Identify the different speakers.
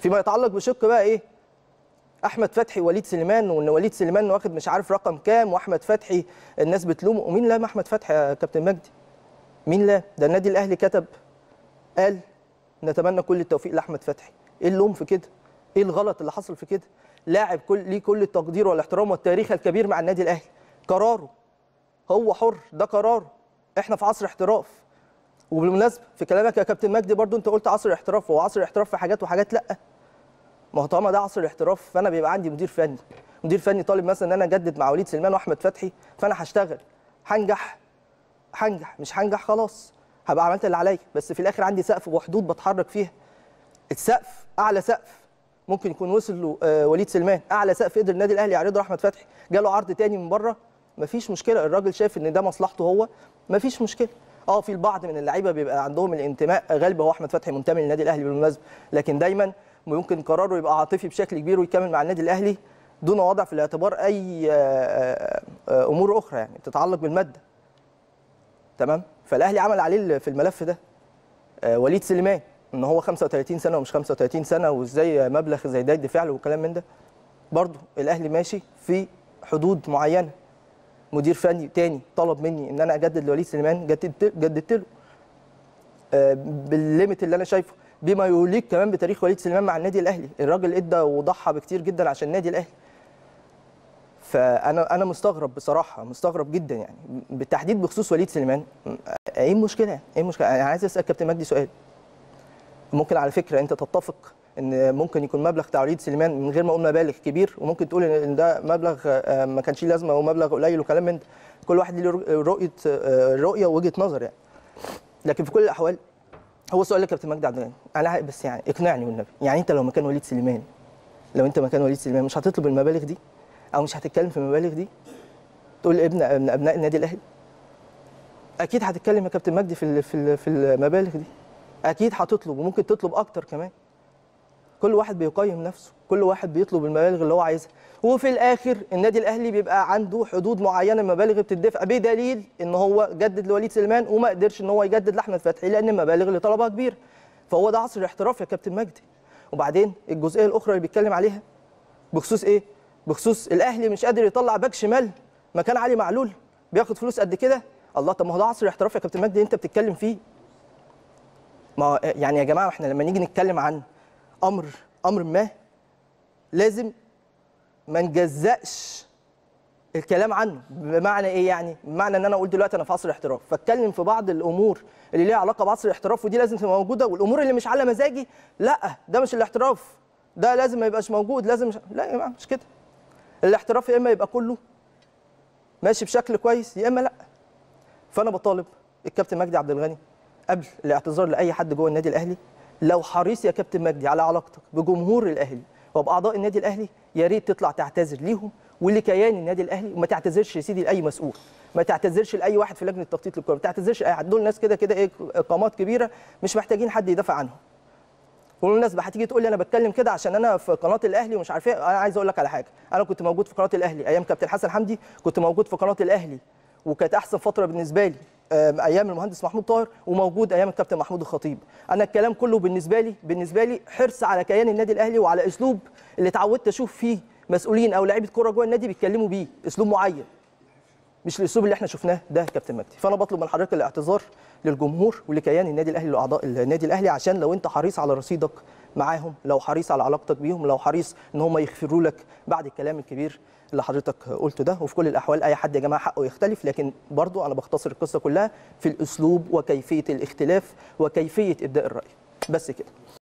Speaker 1: فيما يتعلق بشق بقى ايه احمد فتحي وليد سليمان وان وليد سليمان واخد مش عارف رقم كام واحمد فتحي الناس بتلومه ومين لام احمد فتحي يا كابتن مجدي مين لا ده النادي الاهلي كتب قال نتمنى كل التوفيق لاحمد فتحي ايه اللوم في كده ايه الغلط اللي حصل في كده لاعب كل ليه كل التقدير والاحترام والتاريخ الكبير مع النادي الاهلي قراره هو حر ده قراره احنا في عصر احتراف وبالمناسبه في كلامك يا كابتن مجدي برضو انت قلت عصر احتراف هو عصر احتراف في حاجات وحاجات لا ما هو طالما ده عصر الاحتراف فانا بيبقى عندي مدير فني مدير فني طالب مثلا ان انا اجدد مع وليد سليمان واحمد فتحي فانا هشتغل هنجح هنجح مش هنجح خلاص هبقى عملت اللي عليا بس في الاخر عندي سقف وحدود بتحرك فيها السقف اعلى سقف ممكن يكون وصل له آه وليد سليمان اعلى سقف قدر النادي الاهلي يعرضه احمد فتحي جاله عرض تاني من بره مفيش مشكله الراجل شايف ان ده مصلحته هو مفيش مشكله اه في البعض من اللعيبه بيبقى عندهم الانتماء غالبا هو احمد فتحي منتمي للنادي الاهلي بالمناسبه لكن دايما ويمكن قراره يبقى عاطفي بشكل كبير ويكمل مع النادي الاهلي دون وضع في الاعتبار اي آه، آه، آه، امور اخرى يعني تتعلق بالماده تمام فالاهلي عمل عليه في الملف ده وليد سليمان ان هو 35 سنه ومش 35 سنه وازاي مبلغ زي ده يدفع له وكلام من ده برضه الاهلي ماشي في حدود معينه مدير فني تاني طلب مني ان انا اجدد لوليد سليمان جددت جددت له بالليميت اللي انا شايفه بما يليق كمان بتاريخ وليد سليمان مع النادي الاهلي الراجل ادى وضحى بكتير جدا عشان النادي الاهلي فانا انا مستغرب بصراحه مستغرب جدا يعني بالتحديد بخصوص وليد سليمان ايه المشكله ايه المشكله انا عايز اسال كابتن مجدي سؤال ممكن على فكره انت تتفق ان ممكن يكون مبلغ بتاع وليد سليمان من غير ما اقول مبالغ كبير وممكن تقول ان ده مبلغ آه، ما كانش ليه لازمه ومبلغ قليل وكلام من ده كل واحد له رؤيه آه، رؤيه ووجهه نظر يعني لكن في كل الاحوال هو سؤال كابتن مجدي عبد الغني انا بس يعني اقنعني والنبي يعني انت لو مكان وليد سليمان لو انت مكان وليد سليمان مش هتطلب المبالغ دي او مش هتتكلم في المبالغ دي تقول ابن ابن ابناء النادي الاهلي اكيد هتتكلم يا كابتن مجدي في في في المبالغ دي اكيد هتطلب وممكن تطلب اكتر كمان كل واحد بيقيم نفسه كل واحد بيطلب المبالغ اللي هو عايزها وفي الاخر النادي الاهلي بيبقى عنده حدود معينه مبالغ بتدفع بدليل ان هو جدد لوليد سليمان وما قدرش ان هو يجدد لاحمد فتحي لان المبالغ اللي طلبها كبيره فهو ده عصر الاحتراف يا كابتن مجدي وبعدين الجزئيه الاخرى اللي بيتكلم عليها بخصوص ايه بخصوص الاهلي مش قادر يطلع باك شمال مكان علي معلول بياخد فلوس قد كده الله طب ما هو ده عصر الاحتراف يا كابتن مجدي انت بتتكلم فيه ما يعني يا جماعه احنا لما نيجي نتكلم عن امر امر ما لازم ما نجزأش الكلام عنه بمعنى ايه يعني بمعنى ان انا اقول دلوقتي انا في عصر الاحتراف فاتكلم في بعض الامور اللي ليها علاقه بعصر الاحتراف ودي لازم تبقى موجوده والامور اللي مش على مزاجي لا ده مش الاحتراف ده لازم ما يبقاش موجود لازم مش... لا يا جماعه مش كده الاحتراف يا اما يبقى كله ماشي بشكل كويس يا اما لا فانا بطالب الكابتن مجدي عبد الغني قبل الاعتذار لاي حد جوه النادي الاهلي لو حريص يا كابتن مجدي على علاقتك بجمهور الاهلي وباعضاء النادي الاهلي يا ريت تطلع تعتذر ليهم ولكيان النادي الاهلي وما تعتذرش يا سيدي لاي مسؤول ما تعتذرش لاي واحد في لجنه تخطيط الكوره ما تعتذرش لاي حد دول ناس كده كده ايه اقامات كبيره مش محتاجين حد يدافع عنهم بقى هتيجي تقول لي انا بتكلم كده عشان انا في قناه الاهلي ومش عارف ايه انا عايز اقول لك على حاجه انا كنت موجود في قناه الاهلي ايام كابتن حسن حمدي كنت موجود في قناه الاهلي وكانت احسن فتره بالنسبه لي ايام المهندس محمود طاهر وموجود ايام الكابتن محمود الخطيب انا الكلام كله بالنسبه لي بالنسبه لي حرص على كيان النادي الاهلي وعلى اسلوب اللي اتعودت اشوف فيه مسؤولين او لعيبه كوره جوه النادي بيتكلموا بيه اسلوب معين مش الاسلوب اللي احنا شفناه ده كابتن مجدي فانا بطلب من حضرتك الاعتذار للجمهور ولكيان النادي الاهلي لاعضاء النادي الاهلي عشان لو انت حريص على رصيدك معاهم لو حريص على علاقتك بيهم لو حريص ان هم يغفروا لك بعد الكلام الكبير اللي حضرتك قلته ده وفي كل الاحوال اي حد يا جماعه حقه يختلف لكن برضو انا بختصر القصه كلها في الاسلوب وكيفيه الاختلاف وكيفيه ابداء الراي بس كده